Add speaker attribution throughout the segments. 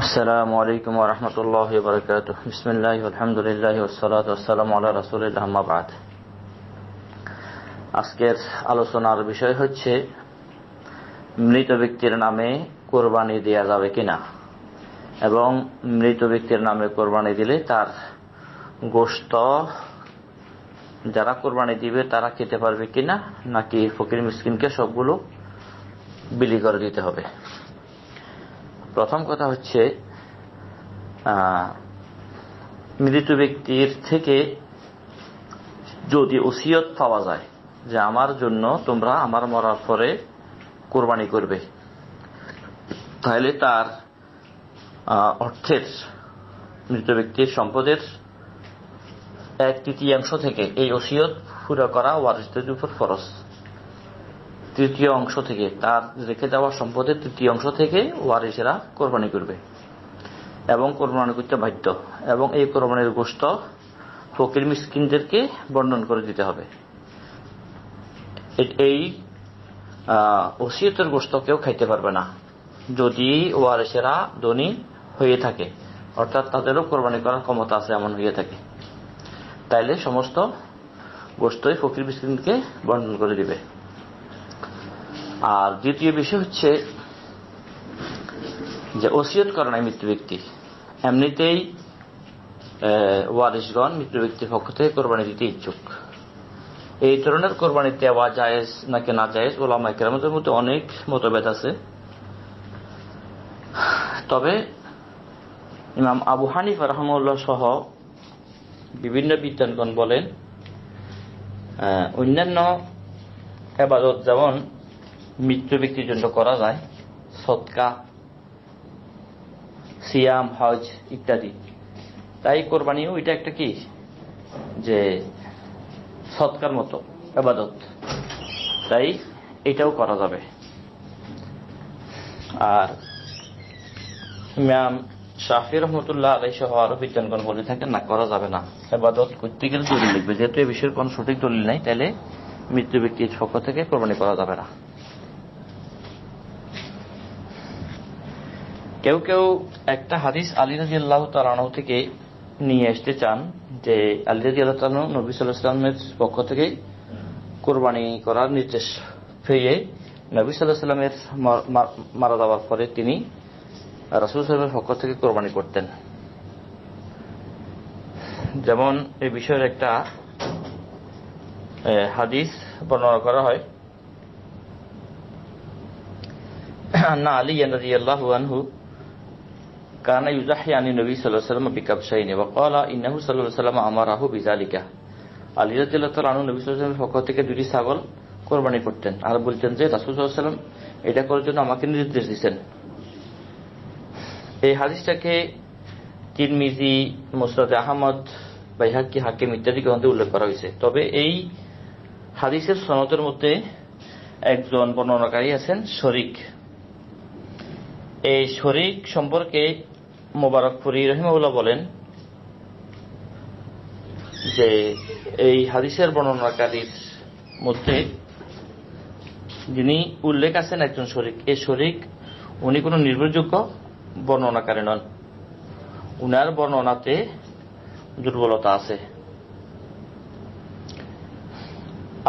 Speaker 1: السلام عليكم ورحمة الله وبركاته بسم الله والحمد لله والصلاة والسلام على رسول الله ما بعد আজকের আলোচনার বিষয় হচ্ছে মৃত ব্যক্তির নামে কোরবানি দেয়া যাবে কিনা এবং মৃত ব্যক্তির নামে কোরবানি দিলে তার গোস্ত যারা কোরবানি দিবে তারা খেতে পারবে কিনা নাকি ফকির মিসকিনকে সবগুলো বিলি করে দিতে হবে প্রথম কথা হচ্ছে মৃত ব্যক্তির থেকে যদি ওসিয়ত পাওয়া যায় যে আমার জন্য তোমরা আমার মরার পরে কোরবানি করবে তাহলে তার অর্থের মৃত ব্যক্তির সম্পদের এক তৃতীয়াংশ থেকে এই ওসিয়ত পুরো করা ওয়ারিসদের উপর ফরজ তৃতীয় অংশ থেকে তার রেখে যাওয়া সম্পদের তৃতীয় অংশ থেকে ওয়ারিসেরা কোরবানি করবে এবং কোরবানি করতে বাধ্য এবং এই কোরবানির গোস্ত ফকির মিসকিনদেরকে বর্ণন করে দিতে হবে এই ওসিয়তের গোস্ত কেউ খাইতে পারবে না যদি ওয়ারিসেরা ধনী হয়ে থাকে অর্থাৎ তাদেরও কোরবানি করার ক্ষমতা আছে এমন হয়ে থাকে তাইলে সমস্ত গোস্তই ফকির মিসকিনকে বর্ণন করে দিবে আর দ্বিতীয় বিষয় হচ্ছে যে ওসিয়ত করে নাই মৃত্যু ব্যক্তি এমনিতেই ওয়ারিশগণ মৃত্যু ব্যক্তির পক্ষ থেকে কোরবানি দিতে ইচ্ছুক এই ধরনের কোরবানি দেওয়া জায়েজ নাকি না জায়েজ ওলামা কেরামতের মধ্যে অনেক মতভেদ আছে তবে ইমাম আবু হানিফ রহমুল্লাহ সহ বিভিন্ন বিজ্ঞানগণ বলেন অন্যান্য এবাদত যেমন মৃত্যু ব্যক্তির জন্য করা যায় সৎকা সিয়াম হজ ইত্যাদি তাই কোরবানিও এটা একটা কি যে সৎকার মতো আবাদত তাই এটাও করা যাবে আর ম্যাম শাহি রহমতুল্লাহ আলাই সহ আরো বিজ্ঞানগণ বলে থাকেন না করা যাবে না আবাদত করতে গেলে দলিল লিখবে যেহেতু এ বিষয়ের কোন সঠিক দলিল নাই তাহলে মৃত্যু ব্যক্তির পক্ষ থেকে কোরবানি করা যাবে না কেউ কেউ একটা হাদিস আলী রাজি আল্লাহ তালানহ থেকে নিয়ে আসতে চান যে আলী রাজি আল্লাহ তালানহ নবী সাল্লাহামের পক্ষ থেকে কোরবানি করার নির্দেশ পেয়ে নবী সাল্লাহ সাল্লামের মারা যাওয়ার পরে তিনি রাসুল সাল্লামের পক্ষ থেকে কোরবানি করতেন যেমন এই বিষয়ের একটা হাদিস বর্ণনা করা হয় না আলী রাজি আল্লাহ আনহু কানা ইউজাহি আনি নবী সাল্লাহ সাল্লাম বিকাবসাইনি বা কলা ইনাহু সাল্লাহ সাল্লাম আমার আহু বিজালিকা আলী রাজিল্লাহ আনু নবী সাল্লাহ পক্ষ থেকে দুটি ছাগল কোরবানি করতেন আর বলতেন যে রাসুল সাল্লাম এটা করার জন্য আমাকে নির্দেশ দিচ্ছেন এই হাদিসটাকে তিন মিজি মুসরাদ আহমদ বাইহাকি হাকিম ইত্যাদি গ্রন্থে উল্লেখ করা হয়েছে তবে এই হাদিসের সনতের মধ্যে একজন বর্ণনাকারী আছেন শরিক এই শরিক সম্পর্কে মোবারকপুরি রহিমাউল্লাহ বলেন যে এই হাদিসের বর্ণনাকারীর মধ্যে যিনি উল্লেখ আছেন একজন শরিক এ শরিক উনি কোনো নির্ভরযোগ্য বর্ণনাকারী নন উনার বর্ণনাতে দুর্বলতা আছে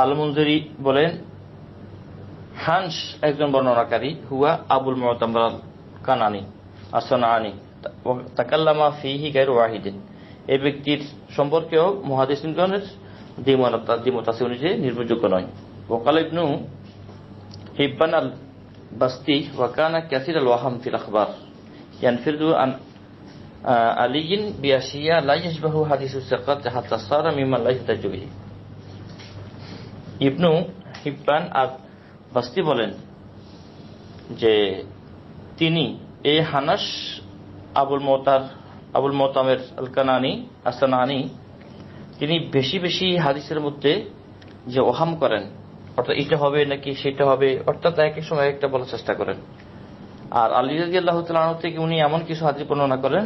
Speaker 1: আলমঞ্জুরি বলেন হানস একজন বর্ণনাকারী হুয়া আবুল মোহাম্মদ কানানি আসনানি তাকাল্লামা ফিহি গাই ওয়াহিদিন এই ব্যক্তির সম্পর্কেও মহাদিসগণের আছে নির্ভরযোগ্য নয় ওকাল ইবনু হিব্বান আল বাস্তি ওয়াকানা ক্যাসির আল ওয়াহাম ফিল আখবার ইয়ানফিরদু আন আলিগিন বিয়াসিয়া লা ইয়াশবাহু হাদিসু ইবনু হিব্বান আর বাস্তি বলেন যে তিনি এই হানাস আবুল মোতার আবুল মোতামের আলকানানি আসানানি তিনি বেশি বেশি হাদিসের মধ্যে যে ওহাম করেন অর্থাৎ এটা হবে নাকি সেটা হবে অর্থাৎ এক এক সময় একটা বলার চেষ্টা করেন আর আলী রাজি আল্লাহ থেকে উনি এমন কিছু হাদিস বর্ণনা করেন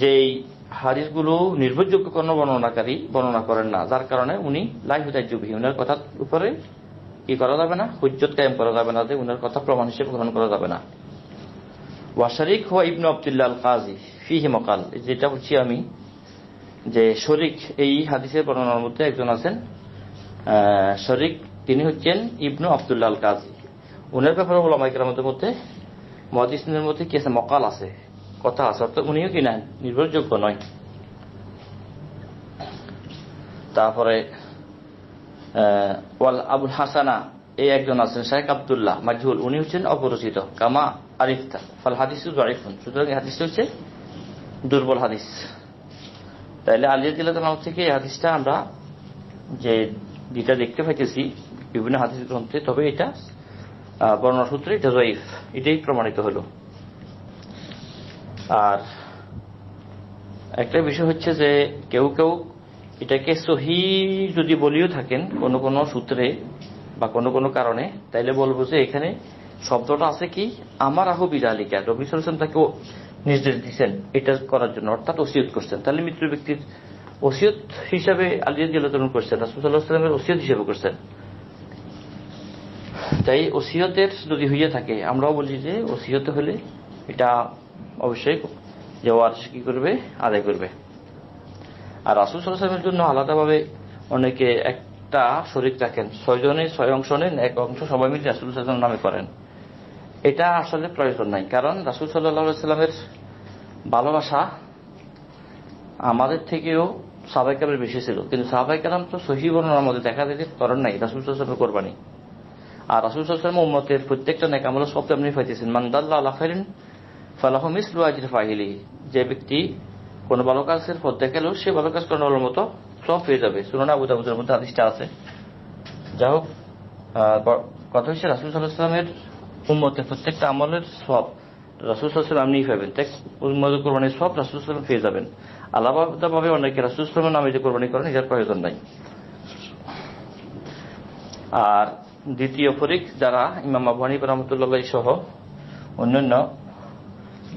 Speaker 1: যে হাদিসগুলো নির্ভরযোগ্য কোনো বর্ণনাকারী বর্ণনা করেন না যার কারণে উনি যুগী উনার কথার উপরে কি করা যাবে না হুজ্জত কায়েম করা যাবে না যে উনার কথা প্রমাণ হিসেবে গ্রহণ করা যাবে না ওয়াশারিক হওয়া ইবনু আবদুল্লাহ আল কাজী ফিহি মকাল যেটা বলছি আমি যে শরিক এই হাদিসের বর্ণনার মধ্যে একজন আছেন শরিক তিনি হচ্ছেন ইবনু আবদুল্লাহ আল কাজী উনার ব্যাপারে হল আমাদের মধ্যে মহাদিসের মধ্যে কি আছে মকাল আছে কথা আছে অর্থাৎ উনিও কি না নির্ভরযোগ্য নয় তারপরে ওয়াল আবুল হাসানা এই একজন আছেন শেখ আবদুল্লাহ মাজহুল উনি হচ্ছেন অপরিচিত কামা আরিফতা হাদিস জয়ফুন সুতরাং এই হচ্ছে দুর্বল হাদিস তাইলে আলিয়া দিল্লাহ থেকে এই হাদিসটা আমরা যে যেটা দেখতে পাইতেছি বিভিন্ন হাদিস গ্রন্থে তবে এটা বর্ণসূত্রে এটা জয়ীফ এটাই প্রমাণিত হলো আর একটা বিষয় হচ্ছে যে কেউ কেউ এটাকে সহি যদি বলিও থাকেন কোনো কোনো সূত্রে বা কোনো কোনো কারণে তাইলে বলবো যে এখানে শব্দটা আছে কি আমার আহ বিড়ালিকা রবি সালাম তাকে নির্দেশ দিচ্ছেন এটা করার জন্য অর্থাৎ ওসিয়ত করছেন তাহলে মৃত্যু ব্যক্তির ওসিয়ত হিসাবে আলিয়াদ জেলাতরণ করছেন রাসুসাল্লাহামের ওসিয়ত হিসাবে করছেন তাই ওসিয়তের যদি হইয়া থাকে আমরাও বলি যে ওসিয়ত হলে এটা অবশ্যই যাওয়ার কি করবে আদায় করবে আর রাসুল সাল্লামের জন্য আলাদাভাবে অনেকে একটা শরিক রাখেন ছয়জনে ছয় অংশ নেন এক অংশ সবাই মিলে রাসুল সাল্লাম নামে করেন এটা আসলে প্রয়োজন নাই কারণ রাসুল সাল্লাহামের ভালোবাসা আমাদের থেকেও সাবাইকালের বেশি ছিল কিন্তু সাবাইকালাম তো সহি বর্ণনার মধ্যে দেখা যায় যে করেন নাই রাসুল সাল্লামের কোরবানি আর রাসুল সাল্লাম উন্মতের প্রত্যেকটা নেকামল শব্দ আপনি ফাইতেছেন মান্দাল্লা আল্লাহ খাইলেন ফালাহমিস রুয়াজির ফাহিলি যে ব্যক্তি কোনো ভালো কাজের পথ দেখালেও সে ভালো কাজ করানোর মতো সব হয়ে যাবে সুরনা বুধাবুদের মধ্যে আদিশটা আছে যাই হোক কথা হচ্ছে রাসুল সাল্লাহ সাল্লামের উম্মতের প্রত্যেকটা আমলের সব রাসুলসাল্লাম আপনি পাবেন তাই উম্মতের কোরবানির সব রাসুলসাল্লাম পেয়ে যাবেন ভাবে অনেকে রাসুলসাল্লাম নামে যে কোরবানি করেন এটার প্রয়োজন নাই আর দ্বিতীয় ফরিক যারা ইমাম আবু রহমতুল্লাহ সহ অন্যান্য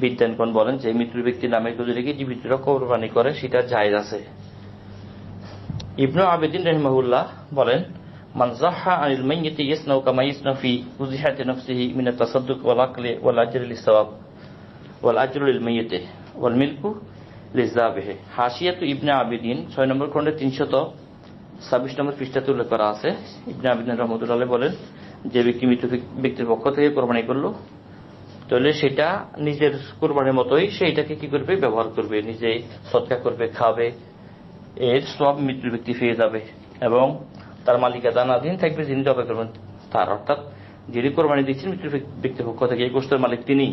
Speaker 1: বিদ্যানগণ বলেন যে মৃত্যু ব্যক্তির নামে গুজরিকে জীবিতরা কোরবানি করে সেটা জায়জ আছে ইবনু আবেদিন রহমাহুল্লাহ বলেন মান জাহা আনিল মাইয়িতি ইয়াসনাউ কামা ইয়াসনাউ ফি উযিহাতি নাফসিহি মিন আত-তাসাদদুক ওয়াল আকলি ওয়াল আজরি লিস-সাওয়াব ওয়াল আজরু লিল মাইয়িতি ওয়াল মিলকু লিজাবিহি হাসিয়াতু ইবনে আবিদিন 6 নম্বর খণ্ডে 326 নম্বর পৃষ্ঠাতে উল্লেখ করা আছে ইবনে আবিদিন রহমাতুল্লাহ বলেন যে ব্যক্তি মৃত ব্যক্তির পক্ষ থেকে কোরবানি করলো তাহলে সেটা নিজের কোরবানির মতোই সে এটাকে কি করবে ব্যবহার করবে নিজে সৎকার করবে খাবে এর সব মৃত্যুর ব্যক্তি পেয়ে যাবে এবং তার মালিকা দানাধীন থাকবে যিনি জবাই করবেন তার অর্থাৎ যিনি কোরবানি দিচ্ছেন ব্যক্তির পক্ষ থেকে এই গোষ্ঠীর মালিক তিনি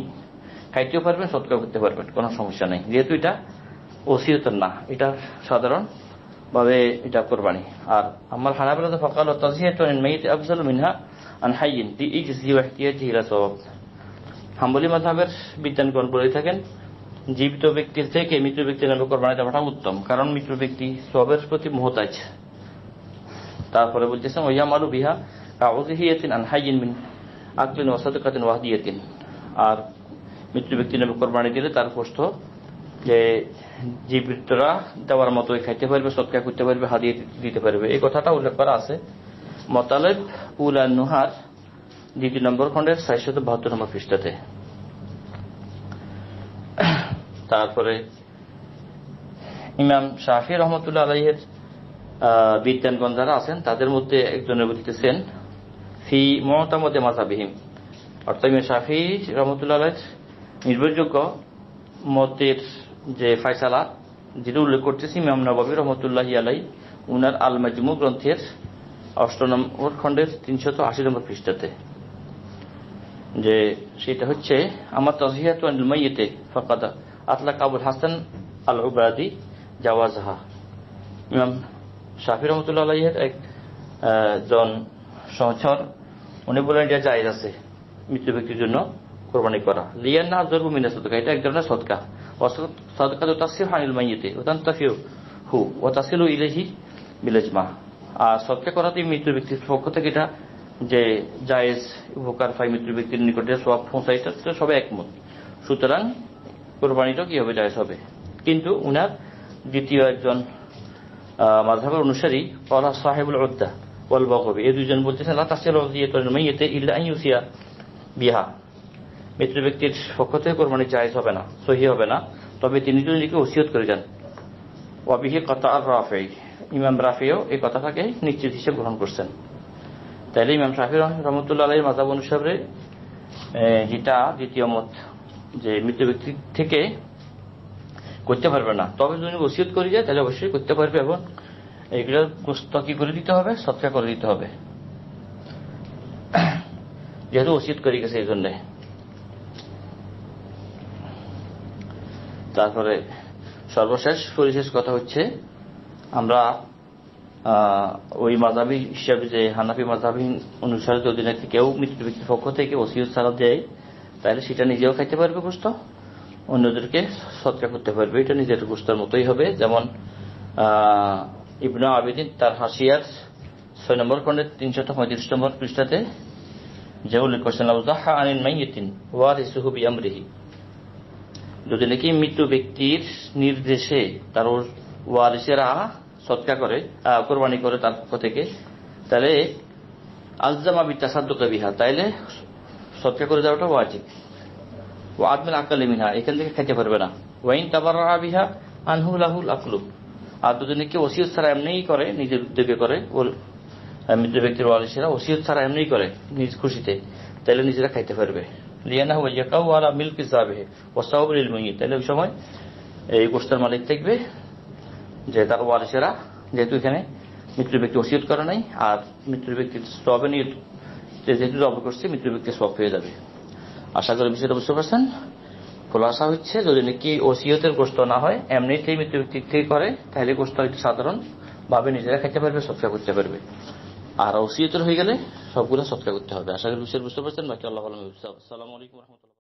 Speaker 1: খাইতেও পারবেন সৎকার করতে পারবেন কোনো সমস্যা নেই যেহেতু এটা ওসিয়তের না এটা সাধারণ ভাবে এটা কোরবানি আর আমার হানাবেলা তো ফকাল আফজাল মিনহা আন হাইন দি ইজ হাম্বলি মাধাবের বিজ্ঞানগণ বলে থাকেন জীবিত ব্যক্তির থেকে মৃত ব্যক্তির নামে কোরবানিটা পাঠা উত্তম কারণ মৃত ব্যক্তি সবের প্রতি মহতাজ তারপরে বলতেছেন ওয়া ইয়ামালু বিহা কাউযিহিয়াতিন আন হাইজিন মিন আকলিন ওয়া সাদাকাতিন আর মৃত্যু ব্যক্তি নামে কোরবানি দিলে তার প্রশ্ন যে জীবিতরা দেওয়ার মতোই খাইতে পারবে সৎকার করতে পারবে হারিয়ে দিতে পারবে এই কথাটা উল্লেখ করা আছে মতালেব উলা নুহার দ্বিতীয় নম্বর খণ্ডের চারশত বাহাত্তর নম্বর পৃষ্ঠাতে তারপরে ইমাম শাহি রহমতুল্লাহ আলাইয়ের বিদ্যানগণ যারা আছেন তাদের মধ্যে একজনের বলিতেছেন ফি মমতামতে মাসাবিহীম অর্থাৎ শাফি রহমতুল্লাহ নির্ভরযোগ্য মতের যে ফায়সালা যেটা উল্লেখ করতেছি ইমাম নবাবী রহমতুল্লাহ আলাই উনার আল মাজিমু গ্রন্থের অষ্ট নম্বর খণ্ডের তিনশত আশি নম্বর খ্রিস্টাতে যে সেটা হচ্ছে আমার তাজিহাত মাইয়েতে ফাকাদা আতলা কাবুল হাসান আল উবাদি জাওয়াজহা ইমাম শাফি রহমতুল্লাহ আলাইহের একজন সংসার উনি বলেন যে জায়েজ আছে মৃত্যু ব্যক্তির জন্য কোরবানি করা লিয়ান না জর্ব মিনা সদকা এটা এক ধরনের সদকা সদকা তো তাসির হানিল মাইয়েতে ওতান হু ও তাসিল ইলেহি বিলেজমা আর সদকা করাতেই মৃত্যু ব্যক্তির পক্ষ থেকে এটা যে জায়েজ উপকার পায় মৃত্যু ব্যক্তির নিকটে সব পৌঁছায় এটা সবাই একমত সুতরাং কোরবানিটা কি হবে জায়েজ হবে কিন্তু উনার দ্বিতীয় একজন মাঝহাবের অনুসারী কলা সাহেবুল উদ্দা ওয়াল বকবি এই দুজন বলতেছেন লা ইল্লা বিহা মৃত ব্যক্তির পক্ষ থেকে কোরবানি জায়েজ হবে না সহি হবে না তবে তিনি যদি নিজেকে ওসিয়ত করে যান ওয়াবিহি কথা রাফে ইমাম রাফিও এই কথাটাকে নিশ্চিত হিসেবে গ্রহণ করছেন তাইলে ইমাম শাহি রহমতুল্লাহ আলহীর মাজাব অনুসারে যেটা দ্বিতীয় মত যে মৃত ব্যক্তির থেকে করতে পারবে না তবে যদি ওসিয়ত করে যায় তাহলে অবশ্যই করতে পারবে এবং এগুলো কি করে দিতে হবে সৎকার করে দিতে হবে যেহেতু ওসিয়ত করে গেছে এই জন্যে তারপরে সর্বশেষ পরিশেষ কথা হচ্ছে আমরা ওই মাধাবি হিসাবে যে হানাফি মাধাবি অনুসারে যদি নাকি কেউ মৃত্যু ব্যক্তির পক্ষ থেকে ওসিয়ত ছাড়া দেয় তাহলে সেটা নিজেও খাইতে পারবে বুঝতো অন্যদেরকে সৎকার করতে পারবে এটা নিজের গোস্তার মতোই হবে যেমন ইবনা আবেদিন তার হাসিয়ার ছয় নম্বর খন্ডে তিনশত পঁয়ত্রিশ নম্বর পৃষ্ঠাতে যে উল্লেখ করছেন আবদাহা আমরিহি যদি নাকি মৃত্যু ব্যক্তির নির্দেশে তার ওয়ারিসেরা সৎকার করে কোরবানি করে তার পক্ষ থেকে তাহলে আলজামা বিত্তা কবিহা বিহা তাইলে সৎকার করে দেওয়াটা ওয়াজিব ও আদমিন আকালে মিনহা এখান থেকে খেতে পারবে না ওয়াইন তাবার বিহা আনহু লাহুল আকলু আর দুজনে কি ওসিয়ত ছাড়া এমনিই করে নিজের উদ্যোগে করে ওর মৃত ব্যক্তির ওয়ারিসেরা ওসিয়ত ছাড়া এমনিই করে নিজ খুশিতে তাহলে নিজেরা খাইতে পারবে লিয়ানা হুয়া ইয়াকাউ আলা মিল্কি সাবিহি ওয়া সাবরিল মুইয়িত তাহলে ওই সময় এই গোস্তের মালিক দেখবে যে তার ওয়ারিসেরা যেহেতু এখানে মৃত্যু ব্যক্তি ওসিয়ত করে নাই আর মৃত্যু ব্যক্তির সবে নিয়ে যেহেতু জব করছে মৃত্যু ব্যক্তি সব হয়ে যাবে আশা করি বিষয়টা বুঝতে পারছেন খোলাসা হচ্ছে যদি নাকি ওসিয়তের গোস্ত না হয় এমনিতেই মৃত্যু ব্যক্তি থেকে করে তাহলে গোস্ত একটু সাধারণ ভাবে নিজেরা খেতে পারবে সবচেয়ে করতে পারবে আর ওসিয়তের হয়ে গেলে সবগুলো সবচেয়ে করতে হবে আশা করি বিষয়টা বুঝতে পারছেন বাকি আল্লাহ আলম আলাইকুম